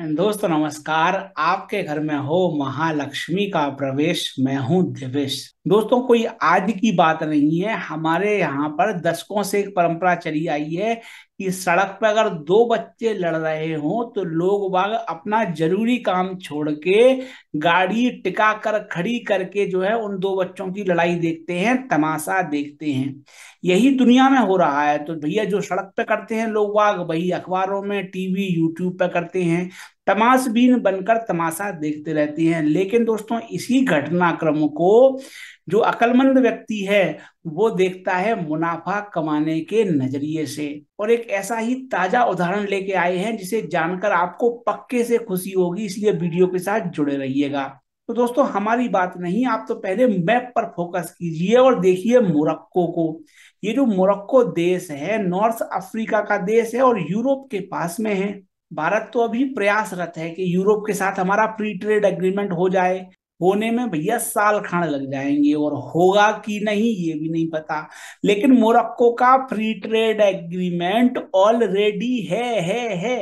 दोस्तों नमस्कार आपके घर में हो महालक्ष्मी का प्रवेश मैं हूं दिवेश दोस्तों कोई आज की बात नहीं है हमारे यहाँ पर दशकों से एक परंपरा चली आई है कि सड़क पर अगर दो बच्चे लड़ रहे हों तो लोग बाग अपना जरूरी काम छोड़ के गाड़ी टिका कर खड़ी करके जो है उन दो बच्चों की लड़ाई देखते हैं तमाशा देखते हैं यही दुनिया में हो रहा है तो भैया जो सड़क पे करते हैं लोग बाग वही अखबारों में टीवी यूट्यूब पे करते हैं तमाशबीन बनकर तमाशा देखते रहती हैं लेकिन दोस्तों इसी घटनाक्रम को जो अकलमंद व्यक्ति है वो देखता है मुनाफा कमाने के नजरिए से और एक ऐसा ही ताजा उदाहरण लेके आए हैं जिसे जानकर आपको पक्के से खुशी होगी इसलिए वीडियो के साथ जुड़े रहिएगा तो दोस्तों हमारी बात नहीं आप तो पहले मैप पर फोकस कीजिए और देखिए मोरक्को को ये जो मोरक्को देश है नॉर्थ अफ्रीका का देश है और यूरोप के पास में है भारत तो अभी प्रयासरत है कि यूरोप के साथ हमारा प्री ट्रेड एग्रीमेंट हो जाए होने में भैया साल खाण लग जाएंगे और होगा कि नहीं ये भी नहीं पता लेकिन मोरक्को का फ्री ट्रेड एग्रीमेंट ऑलरेडी है है है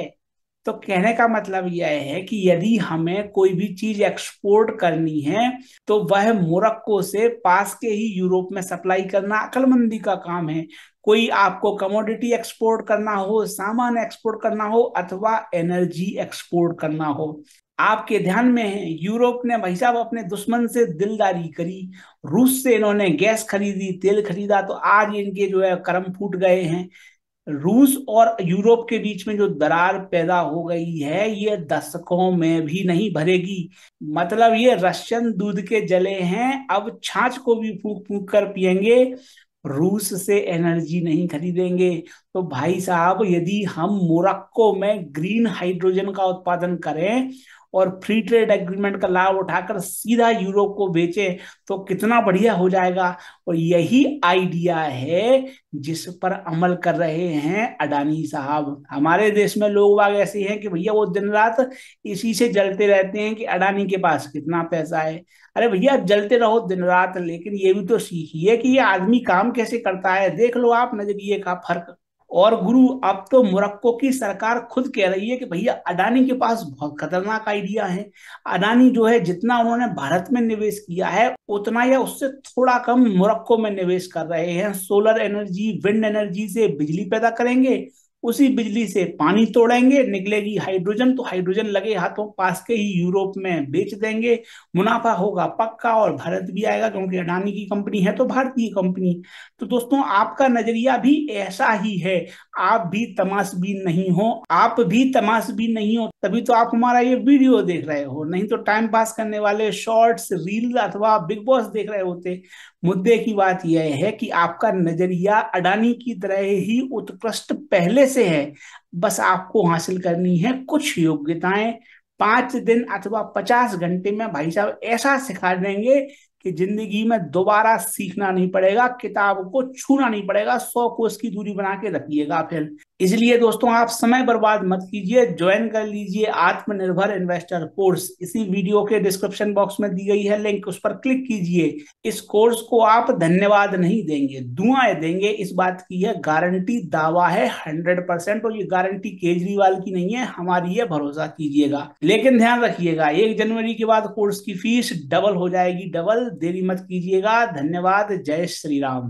तो कहने का मतलब यह है कि यदि हमें कोई भी चीज एक्सपोर्ट करनी है तो वह मोरक्को से पास के ही यूरोप में सप्लाई करना अकलमंदी का काम है कोई आपको कमोडिटी एक्सपोर्ट करना हो सामान एक्सपोर्ट करना हो अथवा एनर्जी एक्सपोर्ट करना हो आपके ध्यान में है यूरोप ने भाई साहब अपने दुश्मन से दिलदारी करी रूस से इन्होंने गैस खरीदी तेल खरीदा तो आज इनके जो है कर्म फूट गए हैं रूस और यूरोप के बीच में जो दरार पैदा हो गई है ये दशकों में भी नहीं भरेगी मतलब ये रशियन दूध के जले हैं अब छाछ को भी फूक फूक कर पियेंगे रूस से एनर्जी नहीं खरीदेंगे तो भाई साहब यदि हम मोरक्को में ग्रीन हाइड्रोजन का उत्पादन करें और फ्री ट्रेड एग्रीमेंट का लाभ उठाकर सीधा यूरोप को बेचे तो कितना बढ़िया हो जाएगा और यही आइडिया है जिस पर अमल कर रहे हैं अडानी साहब हमारे देश में लोग बाग ऐसे हैं कि भैया वो दिन रात इसी से जलते रहते हैं कि अडानी के पास कितना पैसा है अरे भैया जलते रहो दिन रात लेकिन ये भी तो सीखिए कि ये आदमी काम कैसे करता है देख लो आप नजरिए का फर्क और गुरु अब तो मोरक्को की सरकार खुद कह रही है कि भैया अडानी के पास बहुत खतरनाक आइडिया है अडानी जो है जितना उन्होंने भारत में निवेश किया है उतना या उससे थोड़ा कम मोरक्को में निवेश कर रहे हैं सोलर एनर्जी विंड एनर्जी से बिजली पैदा करेंगे उसी बिजली से पानी तोड़ेंगे निकलेगी हाइड्रोजन तो हाइड्रोजन लगे हाथों पास के ही यूरोप में बेच देंगे मुनाफा होगा पक्का और भारत भी आएगा क्योंकि अडानी की कंपनी है तो भारतीय कंपनी तो दोस्तों आपका नजरिया भी ऐसा ही है आप भी तमाशबीन नहीं हो आप भी तमाशबीन नहीं हो तभी तो आप हमारा ये वीडियो देख रहे हो नहीं तो टाइम पास करने वाले शॉर्ट्स रील अथवा बिग बॉस देख रहे होते मुद्दे की बात यह है कि आपका नजरिया अडानी की तरह ही उत्कृष्ट पहले कैसे है बस आपको हासिल करनी है कुछ योग्यताएं पांच दिन अथवा पचास घंटे में भाई साहब ऐसा सिखा देंगे कि जिंदगी में दोबारा सीखना नहीं पड़ेगा किताब को छूना नहीं पड़ेगा सौ कोर्स की दूरी बना के रखिएगा फिर इसलिए दोस्तों आप समय बर्बाद मत कीजिए ज्वाइन कर लीजिए आत्मनिर्भर इन्वेस्टर कोर्स इसी वीडियो के डिस्क्रिप्शन बॉक्स में दी गई है लिंक उस पर क्लिक कीजिए इस कोर्स को आप धन्यवाद नहीं देंगे दुआएं देंगे इस बात की यह गारंटी दावा है हंड्रेड परसेंट और ये गारंटी केजरीवाल की नहीं है हमारी है भरोसा कीजिएगा लेकिन ध्यान रखिएगा एक जनवरी के बाद कोर्स की फीस डबल हो जाएगी डबल देरी मत कीजिएगा धन्यवाद जय श्री राम